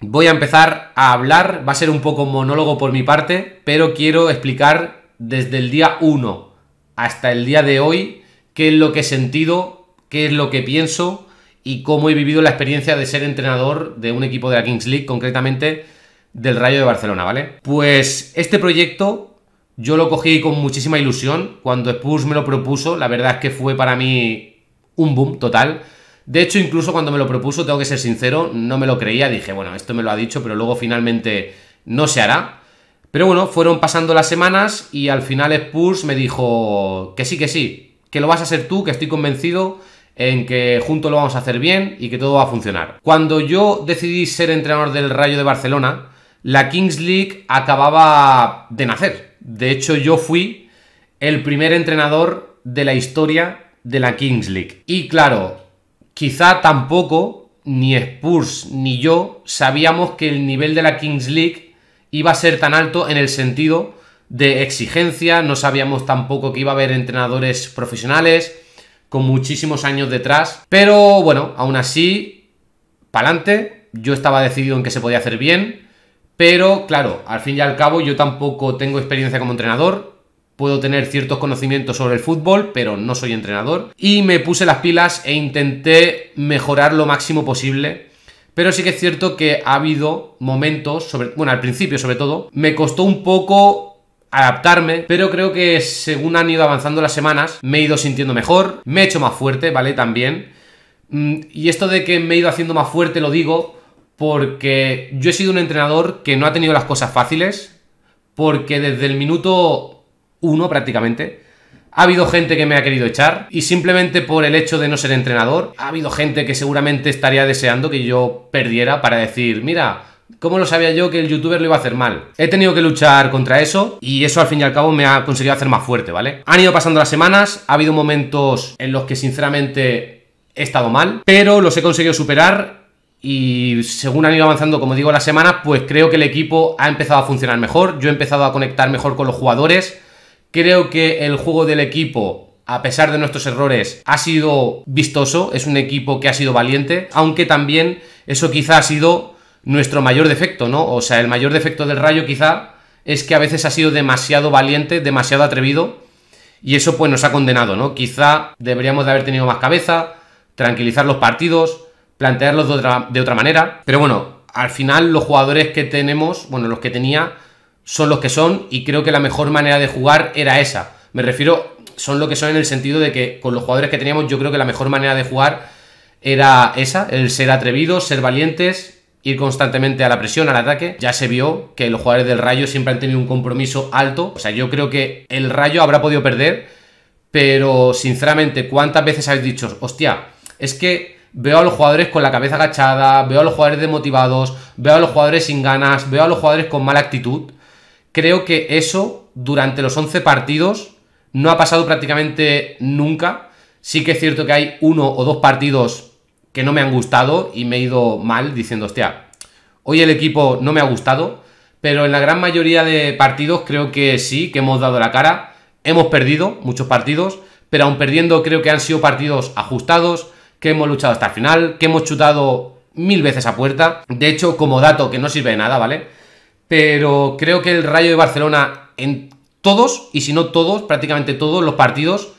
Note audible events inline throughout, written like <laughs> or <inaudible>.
voy a empezar a hablar, va a ser un poco monólogo por mi parte, pero quiero explicar desde el día 1 hasta el día de hoy qué es lo que he sentido, qué es lo que pienso y cómo he vivido la experiencia de ser entrenador de un equipo de la Kings League, concretamente del Rayo de Barcelona, ¿vale? Pues este proyecto yo lo cogí con muchísima ilusión cuando Spurs me lo propuso, la verdad es que fue para mí un boom total de hecho, incluso cuando me lo propuso, tengo que ser sincero, no me lo creía, dije, bueno, esto me lo ha dicho, pero luego finalmente no se hará. Pero bueno, fueron pasando las semanas y al final Spurs me dijo que sí, que sí, que lo vas a hacer tú, que estoy convencido en que juntos lo vamos a hacer bien y que todo va a funcionar. Cuando yo decidí ser entrenador del Rayo de Barcelona, la Kings League acababa de nacer. De hecho, yo fui el primer entrenador de la historia de la Kings League. Y claro, quizá tampoco ni Spurs ni yo sabíamos que el nivel de la Kings League iba a ser tan alto en el sentido de exigencia, no sabíamos tampoco que iba a haber entrenadores profesionales con muchísimos años detrás, pero bueno, aún así, para adelante, yo estaba decidido en que se podía hacer bien, pero claro, al fin y al cabo yo tampoco tengo experiencia como entrenador, Puedo tener ciertos conocimientos sobre el fútbol, pero no soy entrenador. Y me puse las pilas e intenté mejorar lo máximo posible. Pero sí que es cierto que ha habido momentos, bueno, al principio sobre todo, me costó un poco adaptarme, pero creo que según han ido avanzando las semanas, me he ido sintiendo mejor, me he hecho más fuerte, ¿vale? También. Mm, y esto de que me he ido haciendo más fuerte lo digo porque yo he sido un entrenador que no ha tenido las cosas fáciles, porque desde el minuto uno prácticamente. Ha habido gente que me ha querido echar y simplemente por el hecho de no ser entrenador, ha habido gente que seguramente estaría deseando que yo perdiera para decir, mira, ¿Cómo lo sabía yo que el youtuber lo iba a hacer mal? He tenido que luchar contra eso y eso al fin y al cabo me ha conseguido hacer más fuerte, ¿vale? Han ido pasando las semanas, ha habido momentos en los que sinceramente he estado mal, pero los he conseguido superar y según han ido avanzando, como digo, las semanas, pues creo que el equipo ha empezado a funcionar mejor, yo he empezado a conectar mejor con los jugadores, Creo que el juego del equipo a pesar de nuestros errores, ha sido vistoso, es un equipo que ha sido valiente, aunque también eso quizá ha sido nuestro mayor defecto, ¿no? O sea, el mayor defecto del Rayo quizá es que a veces ha sido demasiado valiente, demasiado atrevido, y eso pues nos ha condenado, ¿no? Quizá deberíamos de haber tenido más cabeza, tranquilizar los partidos, plantearlos de otra, de otra manera, pero bueno, al final los jugadores que tenemos, bueno, los que tenía, son los que son y creo que la mejor manera de jugar era esa. Me refiero, son lo que son en el sentido de que con los jugadores que teníamos yo creo que la mejor manera de jugar era esa, el ser atrevidos, ser valientes, ir constantemente a la presión, al ataque. Ya se vio que los jugadores del Rayo siempre han tenido un compromiso alto. O sea, yo creo que el Rayo habrá podido perder, pero sinceramente, ¿cuántas veces habéis dicho, hostia, es que veo a los jugadores con la cabeza agachada, veo a los jugadores demotivados, veo a los jugadores sin ganas, veo a los jugadores con mala actitud? creo que eso durante los 11 partidos no ha pasado prácticamente nunca. Sí que es cierto que hay uno o dos partidos que no me han gustado y me he ido mal diciendo, hostia, hoy el equipo no me ha gustado, pero en la gran mayoría de partidos creo que sí, que hemos dado la cara. Hemos perdido muchos partidos, pero aún perdiendo creo que han sido partidos ajustados, que hemos luchado hasta el final, que hemos chutado mil veces a puerta. De hecho, como dato que no sirve de nada, ¿vale? pero creo que el Rayo de Barcelona en todos, y si no todos, prácticamente todos los partidos,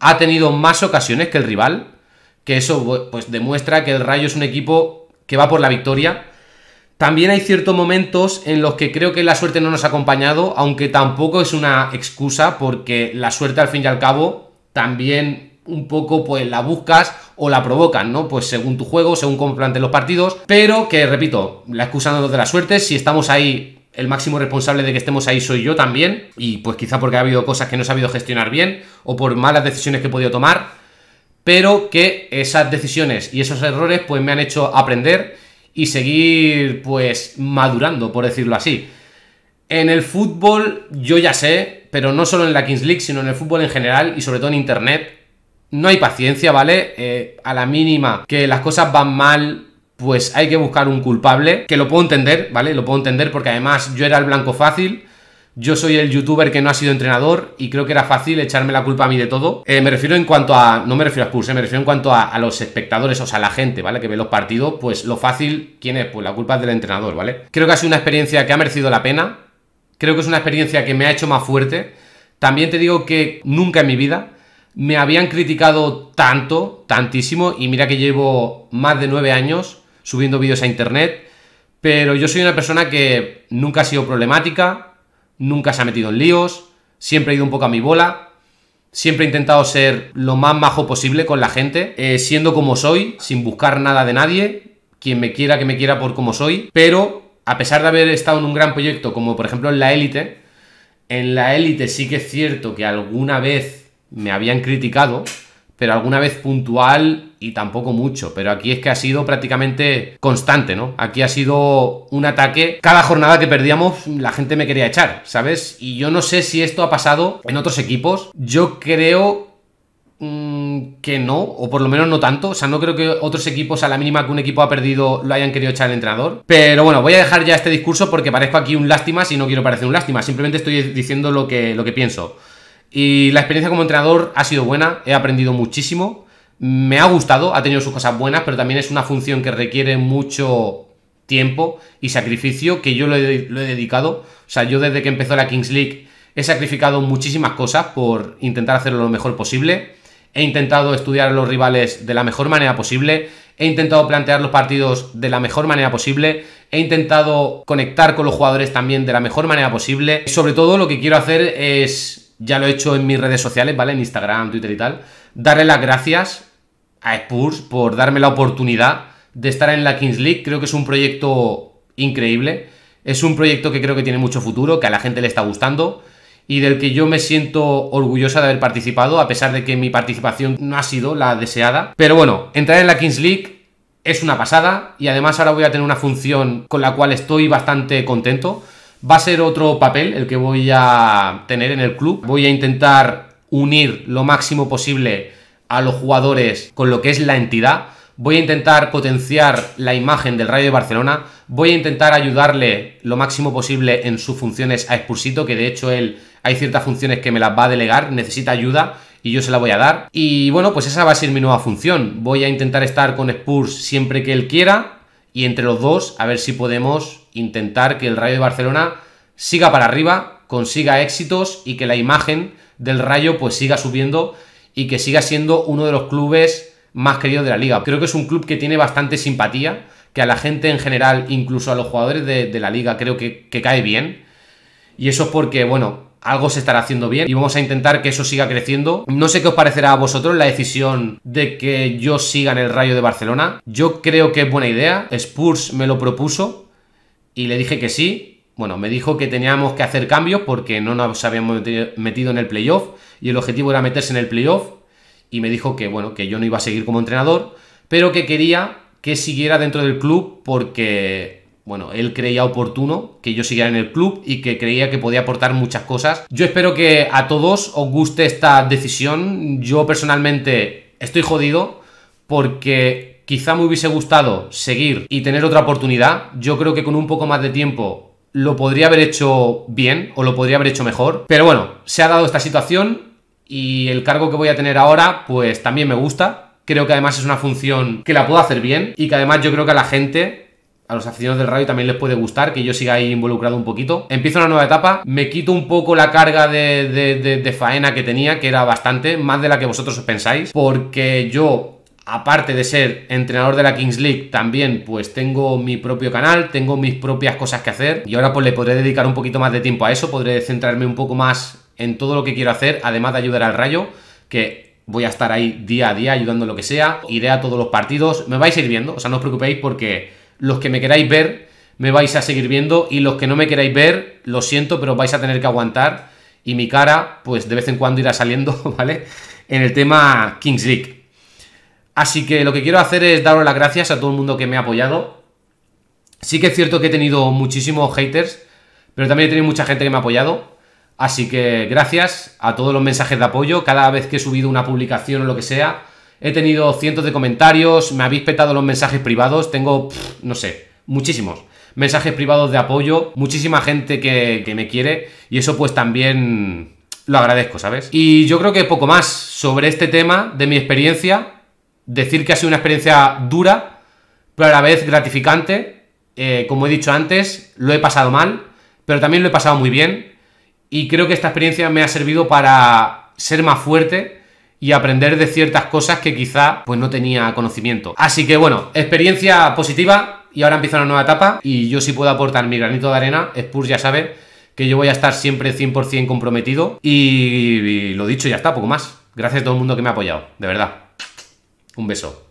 ha tenido más ocasiones que el rival, que eso pues demuestra que el Rayo es un equipo que va por la victoria. También hay ciertos momentos en los que creo que la suerte no nos ha acompañado, aunque tampoco es una excusa porque la suerte al fin y al cabo también un poco pues la buscas o la provocan, ¿no? Pues según tu juego, según cómo planteen los partidos, pero que repito, la excusa no de la suerte, si estamos ahí el máximo responsable de que estemos ahí soy yo también y pues quizá porque ha habido cosas que no he sabido gestionar bien o por malas decisiones que he podido tomar, pero que esas decisiones y esos errores pues me han hecho aprender y seguir pues madurando, por decirlo así. En el fútbol yo ya sé, pero no solo en la Kings League, sino en el fútbol en general y sobre todo en internet, no hay paciencia, ¿vale? Eh, a la mínima que las cosas van mal, pues hay que buscar un culpable, que lo puedo entender, ¿vale? Lo puedo entender porque además yo era el blanco fácil. Yo soy el youtuber que no ha sido entrenador y creo que era fácil echarme la culpa a mí de todo. Eh, me refiero en cuanto a. No me refiero a Spurs, me refiero en cuanto a, a, los espectadores, o sea, la gente, ¿vale? Que ve los partidos, pues lo fácil, ¿quién es? Pues la culpa es del entrenador, ¿vale? Creo que ha sido una experiencia que ha merecido la pena. Creo que es una experiencia que me ha hecho más fuerte. También te digo que nunca en mi vida me habían criticado tanto, tantísimo, y mira que llevo más de nueve años subiendo vídeos a internet, pero yo soy una persona que nunca ha sido problemática, nunca se ha metido en líos, siempre he ido un poco a mi bola, siempre he intentado ser lo más majo posible con la gente, eh, siendo como soy, sin buscar nada de nadie, quien me quiera que me quiera por como soy, pero a pesar de haber estado en un gran proyecto como por ejemplo en la élite, en la élite sí que es cierto que alguna vez me habían criticado, pero alguna vez puntual y tampoco mucho. Pero aquí es que ha sido prácticamente constante, ¿no? Aquí ha sido un ataque. Cada jornada que perdíamos, la gente me quería echar, ¿sabes? Y yo no sé si esto ha pasado en otros equipos. Yo creo mm, que no, o por lo menos no tanto. O sea, no creo que otros equipos, a la mínima que un equipo ha perdido, lo hayan querido echar al entrenador. Pero bueno, voy a dejar ya este discurso porque parezco aquí un lástima si no quiero parecer un lástima. Simplemente estoy diciendo lo que, lo que pienso. Y la experiencia como entrenador ha sido buena, he aprendido muchísimo, me ha gustado, ha tenido sus cosas buenas, pero también es una función que requiere mucho tiempo y sacrificio que yo lo he, dedicado. O sea, yo desde que empezó la Kings League he sacrificado muchísimas cosas por intentar hacerlo lo mejor posible. He intentado estudiar a los rivales de la mejor manera posible. He intentado plantear los partidos de la mejor manera posible. He intentado conectar con los jugadores también de la mejor manera posible. Sobre todo lo que quiero hacer es ya lo he hecho en mis redes sociales, ¿vale? En Instagram, Twitter y tal, darle las gracias a Spurs por darme la oportunidad de estar en la Kings League. Creo que es un proyecto increíble. Es un proyecto que creo que tiene mucho futuro, que a la gente le está gustando y del que yo me siento orgullosa de haber participado, a pesar de que mi participación no ha sido la deseada. Pero bueno, entrar en la Kings League es una pasada y además ahora voy a tener una función con la cual estoy bastante contento Va a ser otro papel el que voy a tener en el club. Voy a intentar unir lo máximo posible a los jugadores con lo que es la entidad. Voy a intentar potenciar la imagen del Rayo de Barcelona. Voy a intentar ayudarle lo máximo posible en sus funciones a Expulsito, que de hecho él hay ciertas funciones que me las va a delegar, necesita ayuda y yo se la voy a dar. Y bueno, pues esa va a ser mi nueva función. Voy a intentar estar con Spurs siempre que él quiera y entre los dos a ver si podemos intentar que el Rayo de Barcelona siga para arriba, consiga éxitos y que la imagen del Rayo pues siga subiendo y que siga siendo uno de los clubes más queridos de la liga. Creo que es un club que tiene bastante simpatía, que a la gente en general, incluso a los jugadores de, la liga, creo que, que cae bien. Y eso es porque, bueno, algo se estará haciendo bien y vamos a intentar que eso siga creciendo. No sé qué os parecerá a vosotros la decisión de que yo siga en el Rayo de Barcelona. Yo creo que es buena idea. Spurs me lo propuso y le dije que sí. Bueno, me dijo que teníamos que hacer cambios porque no nos habíamos metido en el playoff y el objetivo era meterse en el playoff. Y me dijo que, bueno, que yo no iba a seguir como entrenador, pero que quería que siguiera dentro del club porque, bueno, él creía oportuno que yo siguiera en el club y que creía que podía aportar muchas cosas. Yo espero que a todos os guste esta decisión. Yo personalmente estoy jodido porque Quizá me hubiese gustado seguir y tener otra oportunidad. Yo creo que con un poco más de tiempo lo podría haber hecho bien o lo podría haber hecho mejor. Pero bueno, se ha dado esta situación y el cargo que voy a tener ahora pues también me gusta. Creo que además es una función que la puedo hacer bien y que además yo creo que a la gente a los aficionados del radio también les puede gustar que yo siga ahí involucrado un poquito. Empiezo una nueva etapa, me quito un poco la carga de, faena que tenía, que era bastante, más de la que vosotros os pensáis, porque yo aparte de ser entrenador de la Kings League, también pues tengo mi propio canal, tengo mis propias cosas que hacer y ahora pues le podré dedicar un poquito más de tiempo a eso, podré centrarme un poco más en todo lo que quiero hacer, además de ayudar al Rayo, que voy a estar ahí día a día ayudando lo que sea, iré a todos los partidos, me vais a ir viendo, o sea, no os preocupéis porque los que me queráis ver me vais a seguir viendo y los que no me queráis ver, lo siento, pero vais a tener que aguantar y mi cara pues de vez en cuando irá saliendo, <laughs> ¿vale? En el tema Kings League. Así que lo que quiero hacer es daros las gracias a todo el mundo que me ha apoyado. Sí que es cierto que he tenido muchísimos haters, pero también he tenido mucha gente que me ha apoyado. Así que gracias a todos los mensajes de apoyo. Cada vez que he subido una publicación o lo que sea, he tenido cientos de comentarios, me habéis petado los mensajes privados, tengo, no sé, muchísimos mensajes privados de apoyo, muchísima gente que, que me quiere y eso pues también lo agradezco, ¿sabes? Y yo creo que poco más sobre este tema de mi experiencia decir que ha sido una experiencia dura, pero a la vez gratificante. Eh, como he dicho antes, lo he pasado mal, pero también lo he pasado muy bien. Y creo que esta experiencia me ha servido para ser más fuerte y aprender de ciertas cosas que quizá pues no tenía conocimiento. Así que bueno, experiencia positiva y ahora empieza una nueva etapa y yo sí puedo aportar mi granito de arena. Spurs ya sabe que yo voy a estar siempre 100% comprometido y, y lo dicho ya está, poco más. Gracias a todo el mundo que me ha apoyado, de verdad. Un beso.